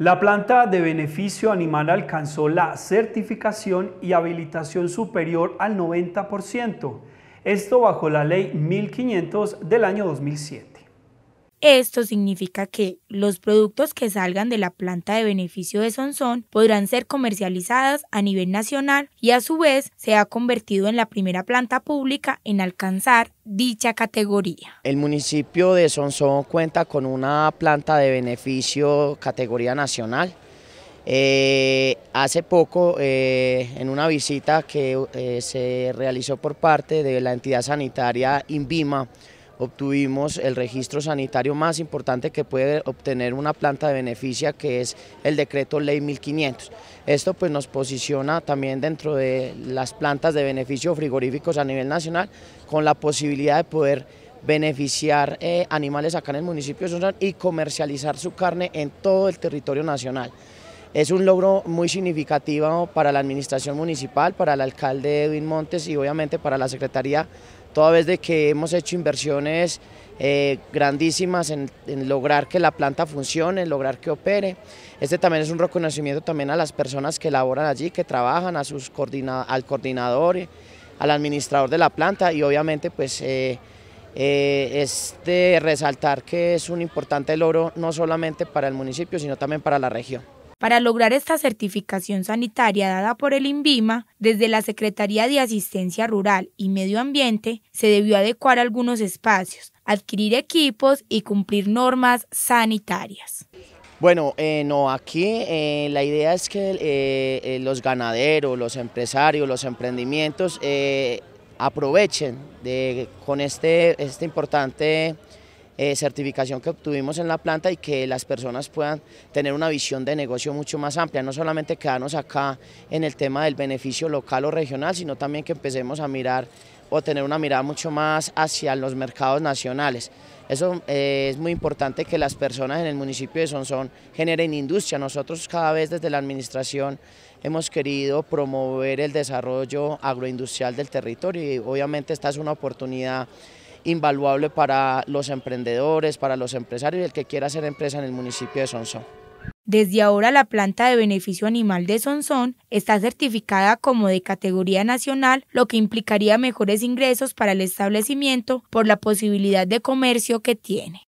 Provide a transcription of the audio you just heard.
La planta de beneficio animal alcanzó la certificación y habilitación superior al 90%, esto bajo la ley 1500 del año 2007. Esto significa que los productos que salgan de la planta de beneficio de Sonsón podrán ser comercializadas a nivel nacional y a su vez se ha convertido en la primera planta pública en alcanzar dicha categoría. El municipio de Sonsón cuenta con una planta de beneficio categoría nacional. Eh, hace poco, eh, en una visita que eh, se realizó por parte de la entidad sanitaria INVIMA, obtuvimos el registro sanitario más importante que puede obtener una planta de beneficia, que es el decreto ley 1500. Esto pues nos posiciona también dentro de las plantas de beneficio frigoríficos a nivel nacional, con la posibilidad de poder beneficiar eh, animales acá en el municipio de y comercializar su carne en todo el territorio nacional. Es un logro muy significativo para la administración municipal, para el alcalde Edwin Montes y obviamente para la Secretaría toda vez de que hemos hecho inversiones eh, grandísimas en, lograr que la planta funcione, en lograr que opere. Este también es un reconocimiento también a las personas que laboran allí, que trabajan, a sus al coordinador, al administrador de la planta y obviamente pues eh, eh, es de resaltar que es un importante logro no solamente para el municipio sino también para la región. Para lograr esta certificación sanitaria dada por el INVIMA, desde la Secretaría de Asistencia Rural y Medio Ambiente se debió adecuar algunos espacios, adquirir equipos y cumplir normas sanitarias. Bueno, eh, no, aquí eh, la idea es que eh, los ganaderos, los empresarios, los emprendimientos aprovechen con este, este importante eh, certificación que obtuvimos en la planta y que las personas puedan tener una visión de negocio mucho más amplia, no solamente quedarnos acá en el tema del beneficio local o regional, sino también que empecemos a mirar o tener una mirada mucho más hacia los mercados nacionales. Eso eh, es muy importante que las personas en el municipio de Sonsón generen industria. Nosotros cada vez desde la administración hemos querido promover el desarrollo agroindustrial del territorio y obviamente esta es una oportunidad invaluable para los emprendedores, para los empresarios y el que quiera hacer empresa en el municipio de Sonsón. Desde ahora la planta de beneficio animal de Sonsón está certificada como de categoría nacional, lo que implicaría mejores ingresos para el establecimiento por la posibilidad de comercio que tiene.